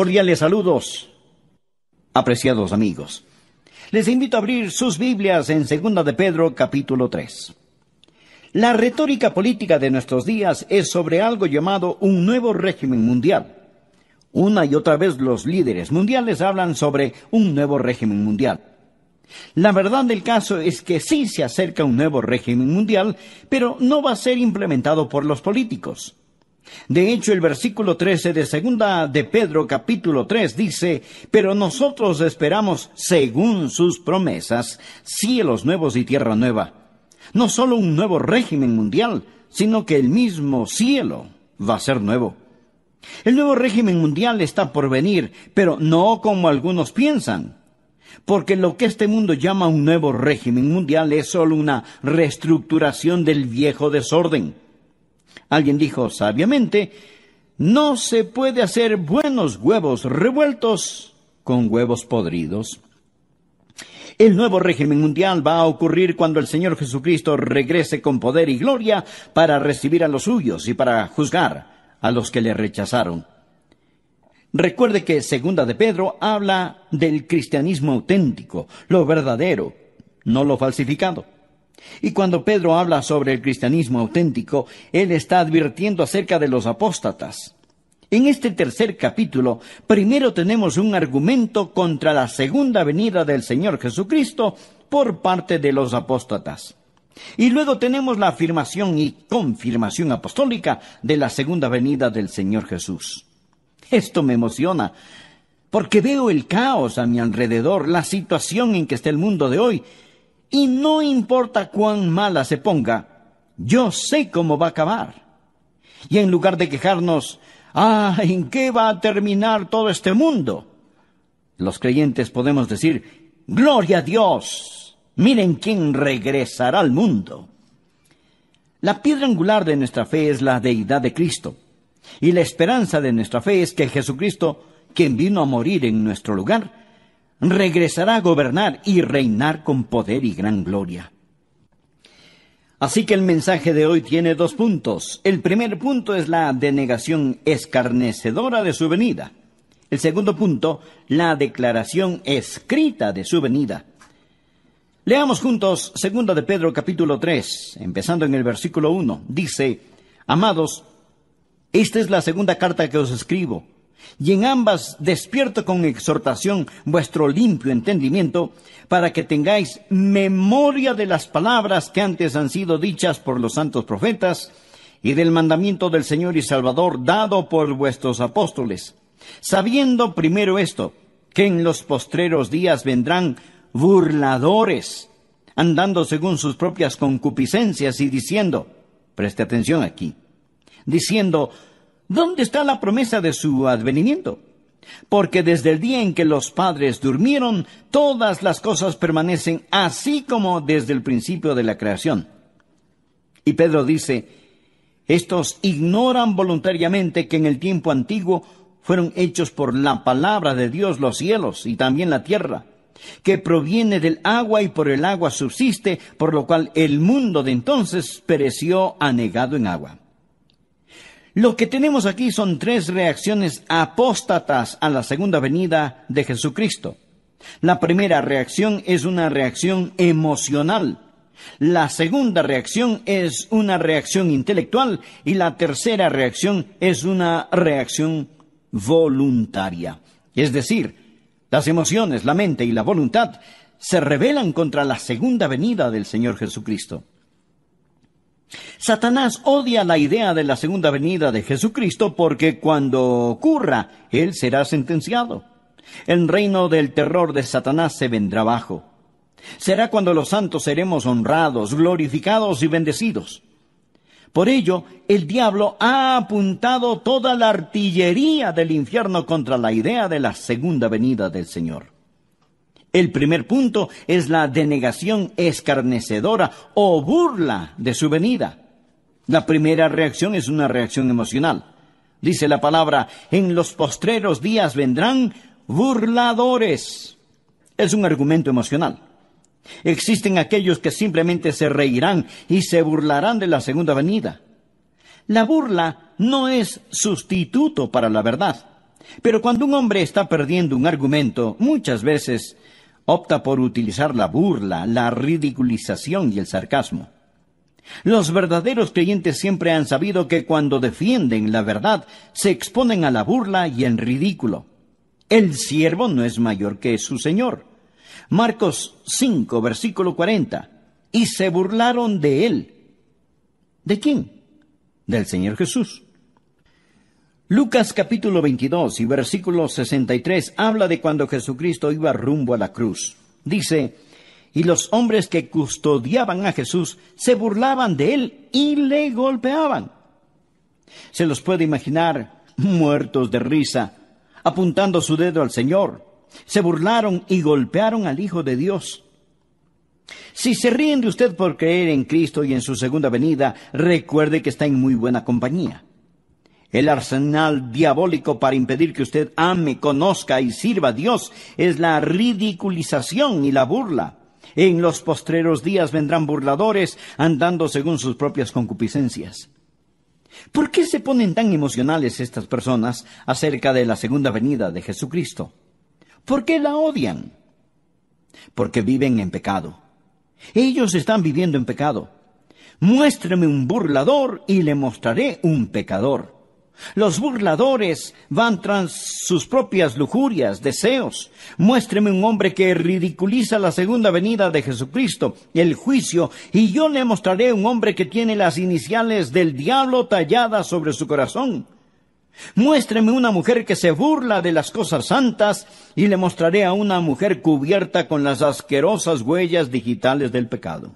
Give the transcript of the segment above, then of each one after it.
Cordiales saludos, apreciados amigos. Les invito a abrir sus Biblias en Segunda de Pedro capítulo 3. La retórica política de nuestros días es sobre algo llamado un nuevo régimen mundial. Una y otra vez los líderes mundiales hablan sobre un nuevo régimen mundial. La verdad del caso es que sí se acerca un nuevo régimen mundial, pero no va a ser implementado por los políticos. De hecho, el versículo 13 de segunda de Pedro capítulo 3 dice, pero nosotros esperamos, según sus promesas, cielos nuevos y tierra nueva. No solo un nuevo régimen mundial, sino que el mismo cielo va a ser nuevo. El nuevo régimen mundial está por venir, pero no como algunos piensan. Porque lo que este mundo llama un nuevo régimen mundial es solo una reestructuración del viejo desorden. Alguien dijo sabiamente, no se puede hacer buenos huevos revueltos con huevos podridos. El nuevo régimen mundial va a ocurrir cuando el Señor Jesucristo regrese con poder y gloria para recibir a los suyos y para juzgar a los que le rechazaron. Recuerde que Segunda de Pedro habla del cristianismo auténtico, lo verdadero, no lo falsificado. Y cuando Pedro habla sobre el cristianismo auténtico, él está advirtiendo acerca de los apóstatas. En este tercer capítulo, primero tenemos un argumento contra la segunda venida del Señor Jesucristo por parte de los apóstatas. Y luego tenemos la afirmación y confirmación apostólica de la segunda venida del Señor Jesús. Esto me emociona, porque veo el caos a mi alrededor, la situación en que está el mundo de hoy, y no importa cuán mala se ponga, yo sé cómo va a acabar. Y en lugar de quejarnos, ah, ¿en qué va a terminar todo este mundo? Los creyentes podemos decir, Gloria a Dios, miren quién regresará al mundo. La piedra angular de nuestra fe es la deidad de Cristo. Y la esperanza de nuestra fe es que Jesucristo, quien vino a morir en nuestro lugar, regresará a gobernar y reinar con poder y gran gloria. Así que el mensaje de hoy tiene dos puntos. El primer punto es la denegación escarnecedora de su venida. El segundo punto, la declaración escrita de su venida. Leamos juntos 2 de Pedro capítulo 3, empezando en el versículo 1. Dice, Amados, esta es la segunda carta que os escribo y en ambas despierto con exhortación vuestro limpio entendimiento, para que tengáis memoria de las palabras que antes han sido dichas por los santos profetas, y del mandamiento del Señor y Salvador dado por vuestros apóstoles, sabiendo primero esto, que en los postreros días vendrán burladores, andando según sus propias concupiscencias y diciendo, preste atención aquí, diciendo, ¿Dónde está la promesa de su advenimiento? Porque desde el día en que los padres durmieron, todas las cosas permanecen así como desde el principio de la creación. Y Pedro dice, estos ignoran voluntariamente que en el tiempo antiguo fueron hechos por la palabra de Dios los cielos y también la tierra, que proviene del agua y por el agua subsiste, por lo cual el mundo de entonces pereció anegado en agua. Lo que tenemos aquí son tres reacciones apóstatas a la segunda venida de Jesucristo. La primera reacción es una reacción emocional. La segunda reacción es una reacción intelectual y la tercera reacción es una reacción voluntaria. Es decir, las emociones, la mente y la voluntad se rebelan contra la segunda venida del Señor Jesucristo. Satanás odia la idea de la segunda venida de Jesucristo porque cuando ocurra, Él será sentenciado. El reino del terror de Satanás se vendrá abajo. Será cuando los santos seremos honrados, glorificados y bendecidos. Por ello, el diablo ha apuntado toda la artillería del infierno contra la idea de la segunda venida del Señor. El primer punto es la denegación escarnecedora o burla de su venida. La primera reacción es una reacción emocional. Dice la palabra, en los postreros días vendrán burladores. Es un argumento emocional. Existen aquellos que simplemente se reirán y se burlarán de la segunda venida. La burla no es sustituto para la verdad. Pero cuando un hombre está perdiendo un argumento, muchas veces opta por utilizar la burla, la ridiculización y el sarcasmo. Los verdaderos creyentes siempre han sabido que cuando defienden la verdad se exponen a la burla y el ridículo. El siervo no es mayor que su Señor. Marcos 5, versículo 40. Y se burlaron de él. ¿De quién? Del Señor Jesús. Lucas capítulo 22 y versículo 63 habla de cuando Jesucristo iba rumbo a la cruz. Dice, y los hombres que custodiaban a Jesús se burlaban de él y le golpeaban. Se los puede imaginar muertos de risa, apuntando su dedo al Señor. Se burlaron y golpearon al Hijo de Dios. Si se ríen de usted por creer en Cristo y en su segunda venida, recuerde que está en muy buena compañía. El arsenal diabólico para impedir que usted ame, conozca y sirva a Dios es la ridiculización y la burla. En los postreros días vendrán burladores andando según sus propias concupiscencias. ¿Por qué se ponen tan emocionales estas personas acerca de la segunda venida de Jesucristo? ¿Por qué la odian? Porque viven en pecado. Ellos están viviendo en pecado. Muéstreme un burlador y le mostraré un pecador. Los burladores van tras sus propias lujurias, deseos. Muéstreme un hombre que ridiculiza la segunda venida de Jesucristo, el juicio, y yo le mostraré un hombre que tiene las iniciales del diablo talladas sobre su corazón. Muéstreme una mujer que se burla de las cosas santas, y le mostraré a una mujer cubierta con las asquerosas huellas digitales del pecado.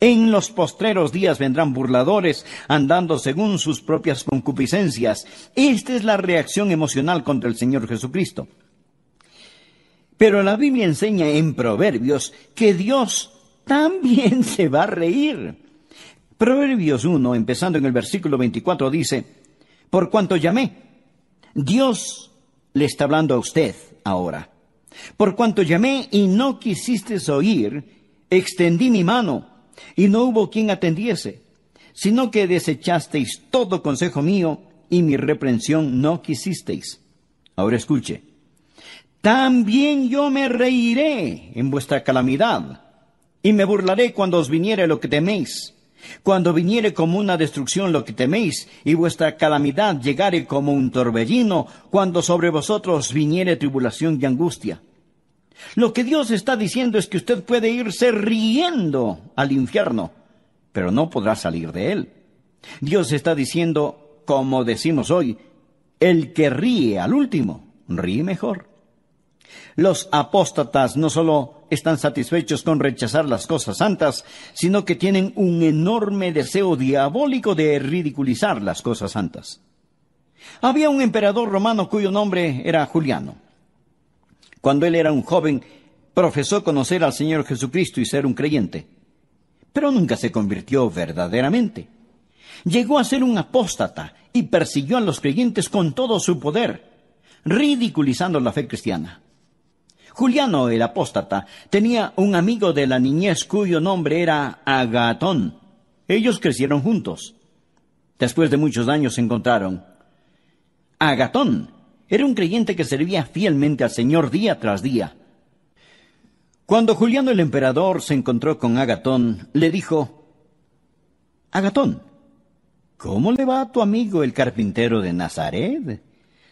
En los postreros días vendrán burladores, andando según sus propias concupiscencias. Esta es la reacción emocional contra el Señor Jesucristo. Pero la Biblia enseña en Proverbios que Dios también se va a reír. Proverbios 1, empezando en el versículo 24, dice, por cuanto llamé, Dios le está hablando a usted ahora. Por cuanto llamé y no quisiste oír, extendí mi mano y no hubo quien atendiese, sino que desechasteis todo consejo mío y mi reprensión no quisisteis. Ahora escuche, también yo me reiré en vuestra calamidad y me burlaré cuando os viniere lo que teméis. Cuando viniere como una destrucción lo que teméis, y vuestra calamidad llegare como un torbellino, cuando sobre vosotros viniere tribulación y angustia. Lo que Dios está diciendo es que usted puede irse riendo al infierno, pero no podrá salir de él. Dios está diciendo, como decimos hoy, el que ríe al último, ríe mejor. Los apóstatas no solo están satisfechos con rechazar las cosas santas, sino que tienen un enorme deseo diabólico de ridiculizar las cosas santas. Había un emperador romano cuyo nombre era Juliano. Cuando él era un joven, profesó conocer al Señor Jesucristo y ser un creyente, pero nunca se convirtió verdaderamente. Llegó a ser un apóstata y persiguió a los creyentes con todo su poder, ridiculizando la fe cristiana. Juliano el apóstata tenía un amigo de la niñez cuyo nombre era Agatón. Ellos crecieron juntos. Después de muchos años se encontraron. Agatón era un creyente que servía fielmente al Señor día tras día. Cuando Juliano el emperador se encontró con Agatón, le dijo, Agatón, ¿cómo le va a tu amigo el carpintero de Nazaret?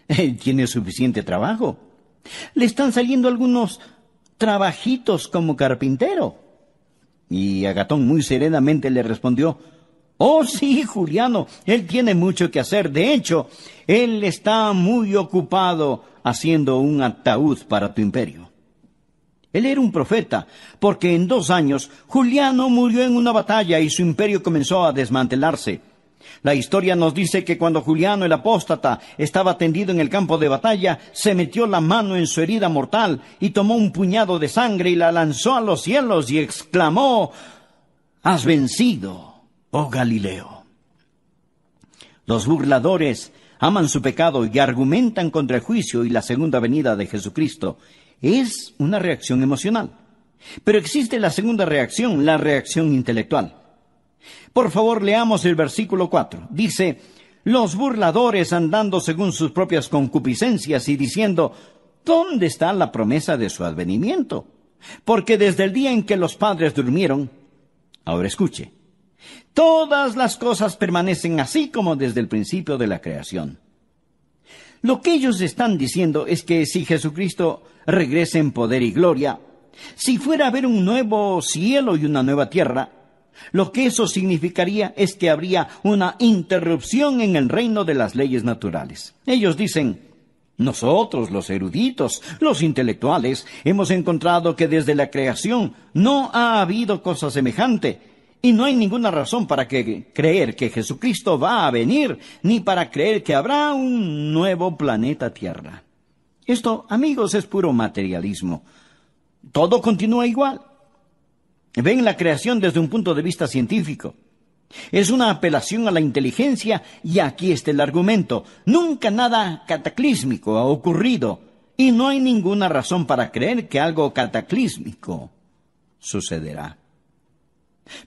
Él eh, tiene suficiente trabajo. Le están saliendo algunos trabajitos como carpintero. Y Agatón muy serenamente le respondió, Oh, sí, Juliano, él tiene mucho que hacer. De hecho, él está muy ocupado haciendo un ataúd para tu imperio. Él era un profeta, porque en dos años Juliano murió en una batalla y su imperio comenzó a desmantelarse. La historia nos dice que cuando Juliano el apóstata estaba tendido en el campo de batalla, se metió la mano en su herida mortal y tomó un puñado de sangre y la lanzó a los cielos y exclamó, Has vencido oh Galileo. Los burladores aman su pecado y argumentan contra el juicio y la segunda venida de Jesucristo. Es una reacción emocional. Pero existe la segunda reacción, la reacción intelectual. Por favor, leamos el versículo 4. Dice, los burladores andando según sus propias concupiscencias y diciendo, ¿dónde está la promesa de su advenimiento? Porque desde el día en que los padres durmieron, ahora escuche, Todas las cosas permanecen así como desde el principio de la creación. Lo que ellos están diciendo es que si Jesucristo regresa en poder y gloria, si fuera a haber un nuevo cielo y una nueva tierra, lo que eso significaría es que habría una interrupción en el reino de las leyes naturales. Ellos dicen, nosotros, los eruditos, los intelectuales, hemos encontrado que desde la creación no ha habido cosa semejante y no hay ninguna razón para creer que Jesucristo va a venir, ni para creer que habrá un nuevo planeta Tierra. Esto, amigos, es puro materialismo. Todo continúa igual. Ven la creación desde un punto de vista científico. Es una apelación a la inteligencia y aquí está el argumento. Nunca nada cataclísmico ha ocurrido y no hay ninguna razón para creer que algo cataclísmico sucederá.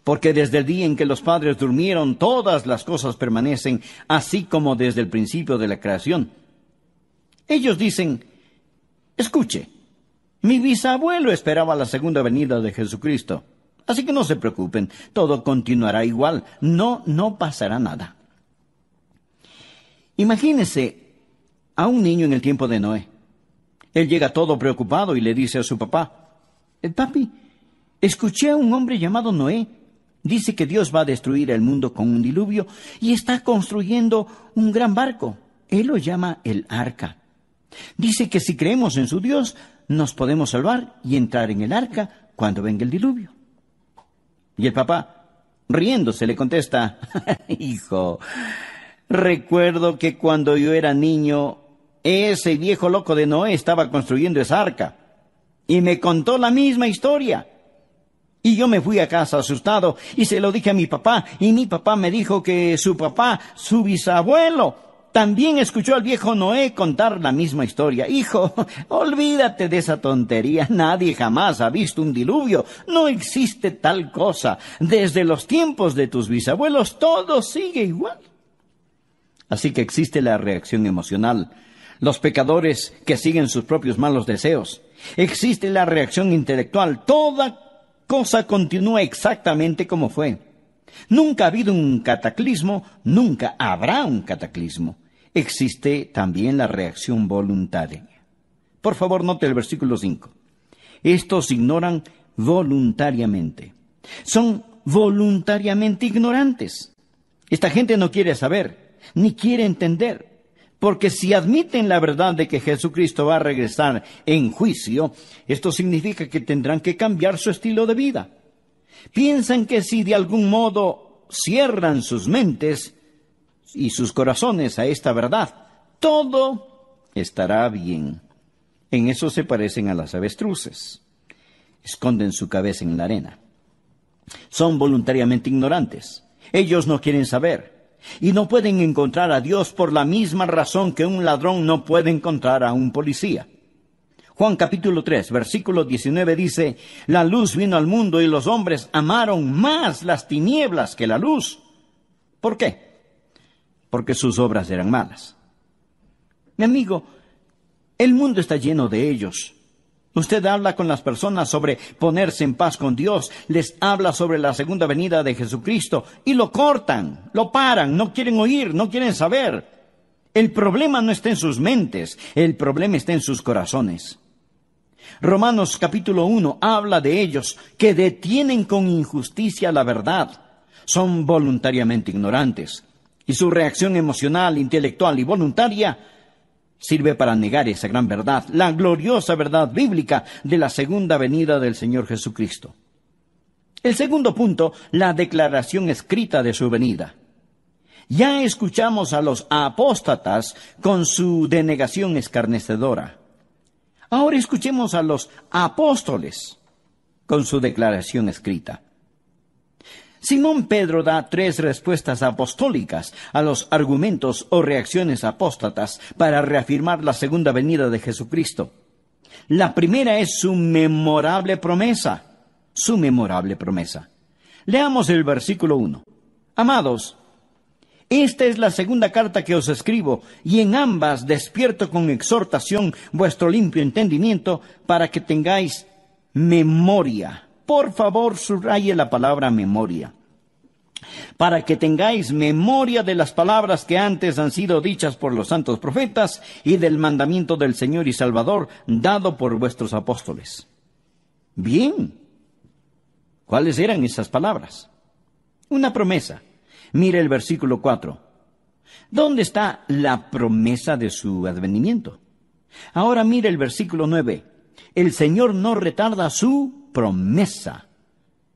Porque desde el día en que los padres durmieron, todas las cosas permanecen, así como desde el principio de la creación. Ellos dicen, escuche, mi bisabuelo esperaba la segunda venida de Jesucristo. Así que no se preocupen, todo continuará igual, no, no pasará nada. Imagínese a un niño en el tiempo de Noé. Él llega todo preocupado y le dice a su papá, eh, Papi, Escuché a un hombre llamado Noé. Dice que Dios va a destruir el mundo con un diluvio y está construyendo un gran barco. Él lo llama el arca. Dice que si creemos en su Dios, nos podemos salvar y entrar en el arca cuando venga el diluvio. Y el papá, riéndose, le contesta, hijo, recuerdo que cuando yo era niño, ese viejo loco de Noé estaba construyendo esa arca y me contó la misma historia. Y yo me fui a casa asustado y se lo dije a mi papá y mi papá me dijo que su papá, su bisabuelo, también escuchó al viejo Noé contar la misma historia. Hijo, olvídate de esa tontería. Nadie jamás ha visto un diluvio. No existe tal cosa. Desde los tiempos de tus bisabuelos todo sigue igual. Así que existe la reacción emocional. Los pecadores que siguen sus propios malos deseos. Existe la reacción intelectual. Toda cosa continúa exactamente como fue. Nunca ha habido un cataclismo, nunca habrá un cataclismo. Existe también la reacción voluntaria. Por favor, note el versículo 5. Estos ignoran voluntariamente. Son voluntariamente ignorantes. Esta gente no quiere saber, ni quiere entender. Porque si admiten la verdad de que Jesucristo va a regresar en juicio, esto significa que tendrán que cambiar su estilo de vida. Piensan que si de algún modo cierran sus mentes y sus corazones a esta verdad, todo estará bien. En eso se parecen a las avestruces. Esconden su cabeza en la arena. Son voluntariamente ignorantes. Ellos no quieren saber y no pueden encontrar a Dios por la misma razón que un ladrón no puede encontrar a un policía. Juan capítulo 3, versículo 19 dice, la luz vino al mundo y los hombres amaron más las tinieblas que la luz. ¿Por qué? Porque sus obras eran malas. Mi amigo, el mundo está lleno de ellos. Usted habla con las personas sobre ponerse en paz con Dios, les habla sobre la segunda venida de Jesucristo y lo cortan, lo paran, no quieren oír, no quieren saber. El problema no está en sus mentes, el problema está en sus corazones. Romanos capítulo 1 habla de ellos que detienen con injusticia la verdad, son voluntariamente ignorantes y su reacción emocional, intelectual y voluntaria sirve para negar esa gran verdad, la gloriosa verdad bíblica de la segunda venida del Señor Jesucristo. El segundo punto, la declaración escrita de su venida. Ya escuchamos a los apóstatas con su denegación escarnecedora. Ahora escuchemos a los apóstoles con su declaración escrita. Simón Pedro da tres respuestas apostólicas a los argumentos o reacciones apóstatas para reafirmar la segunda venida de Jesucristo. La primera es su memorable promesa, su memorable promesa. Leamos el versículo 1. Amados, esta es la segunda carta que os escribo, y en ambas despierto con exhortación vuestro limpio entendimiento para que tengáis memoria por favor subraye la palabra memoria, para que tengáis memoria de las palabras que antes han sido dichas por los santos profetas y del mandamiento del Señor y Salvador dado por vuestros apóstoles. Bien, ¿cuáles eran esas palabras? Una promesa. Mire el versículo 4. ¿Dónde está la promesa de su advenimiento? Ahora mire el versículo 9. El Señor no retarda su promesa.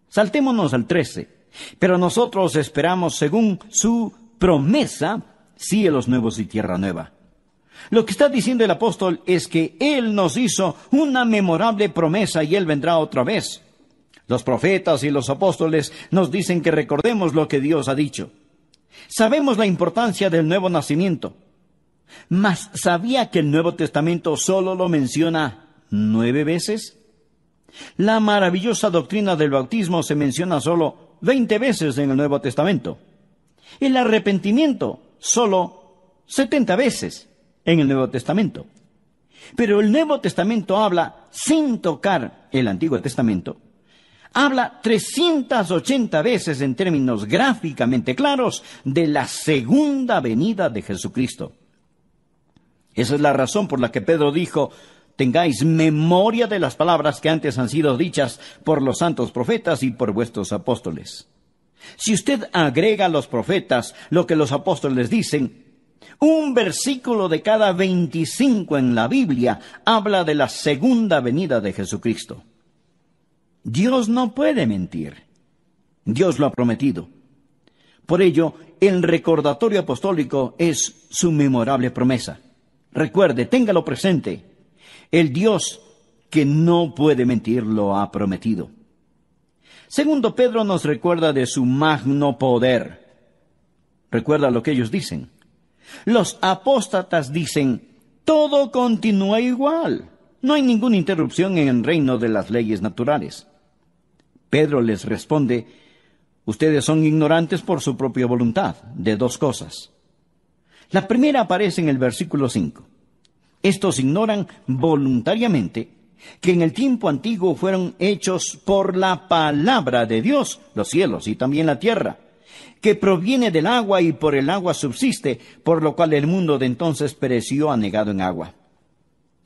Saltémonos al 13. Pero nosotros esperamos, según su promesa, cielos nuevos y tierra nueva. Lo que está diciendo el apóstol es que Él nos hizo una memorable promesa y Él vendrá otra vez. Los profetas y los apóstoles nos dicen que recordemos lo que Dios ha dicho. Sabemos la importancia del nuevo nacimiento, mas ¿sabía que el Nuevo Testamento solo lo menciona nueve veces? La maravillosa doctrina del bautismo se menciona solo 20 veces en el Nuevo Testamento. El arrepentimiento sólo 70 veces en el Nuevo Testamento. Pero el Nuevo Testamento habla, sin tocar el Antiguo Testamento, habla 380 veces en términos gráficamente claros de la segunda venida de Jesucristo. Esa es la razón por la que Pedro dijo, tengáis memoria de las palabras que antes han sido dichas por los santos profetas y por vuestros apóstoles. Si usted agrega a los profetas lo que los apóstoles dicen, un versículo de cada veinticinco en la Biblia habla de la segunda venida de Jesucristo. Dios no puede mentir. Dios lo ha prometido. Por ello, el recordatorio apostólico es su memorable promesa. Recuerde, téngalo presente. El Dios que no puede mentir lo ha prometido. Segundo, Pedro nos recuerda de su magno poder. Recuerda lo que ellos dicen. Los apóstatas dicen, todo continúa igual. No hay ninguna interrupción en el reino de las leyes naturales. Pedro les responde, ustedes son ignorantes por su propia voluntad de dos cosas. La primera aparece en el versículo 5. Estos ignoran voluntariamente que en el tiempo antiguo fueron hechos por la palabra de Dios los cielos y también la tierra, que proviene del agua y por el agua subsiste, por lo cual el mundo de entonces pereció anegado en agua.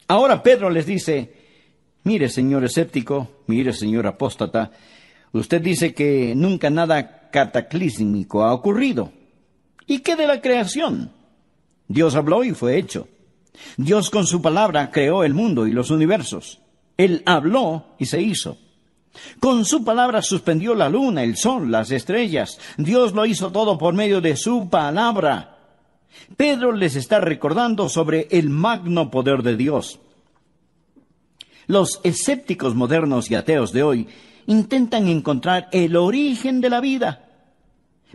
Ahora Pedro les dice, mire señor escéptico, mire señor apóstata, usted dice que nunca nada cataclísmico ha ocurrido. ¿Y qué de la creación? Dios habló y fue hecho. Dios con su palabra creó el mundo y los universos. Él habló y se hizo. Con su palabra suspendió la luna, el sol, las estrellas. Dios lo hizo todo por medio de su palabra. Pedro les está recordando sobre el magno poder de Dios. Los escépticos modernos y ateos de hoy intentan encontrar el origen de la vida.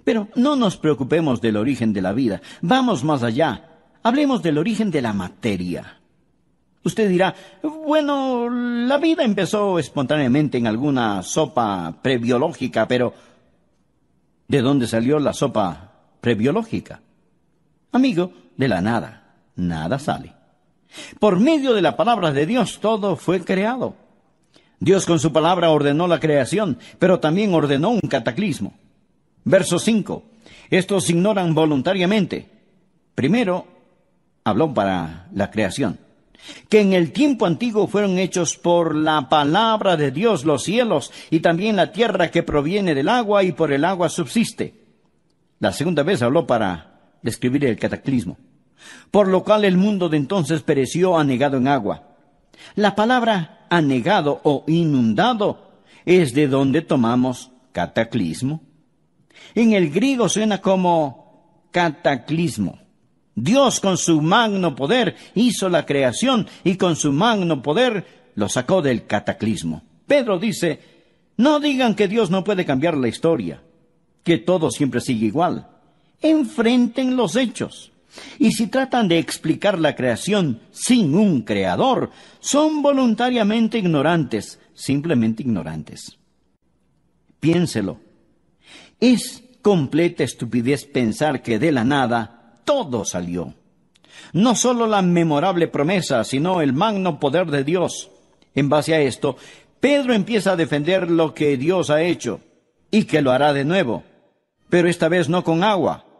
Pero no nos preocupemos del origen de la vida. Vamos más allá. Hablemos del origen de la materia. Usted dirá, bueno, la vida empezó espontáneamente en alguna sopa prebiológica, pero ¿de dónde salió la sopa prebiológica? Amigo, de la nada, nada sale. Por medio de la palabra de Dios todo fue creado. Dios con su palabra ordenó la creación, pero también ordenó un cataclismo. Verso 5. Estos ignoran voluntariamente. Primero, habló para la creación, que en el tiempo antiguo fueron hechos por la palabra de Dios los cielos y también la tierra que proviene del agua y por el agua subsiste. La segunda vez habló para describir el cataclismo, por lo cual el mundo de entonces pereció anegado en agua. La palabra anegado o inundado es de donde tomamos cataclismo. En el griego suena como cataclismo. Dios con su magno poder hizo la creación y con su magno poder lo sacó del cataclismo. Pedro dice, no digan que Dios no puede cambiar la historia, que todo siempre sigue igual. Enfrenten los hechos. Y si tratan de explicar la creación sin un creador, son voluntariamente ignorantes, simplemente ignorantes. Piénselo. Es completa estupidez pensar que de la nada todo salió. No solo la memorable promesa, sino el magno poder de Dios. En base a esto, Pedro empieza a defender lo que Dios ha hecho y que lo hará de nuevo, pero esta vez no con agua,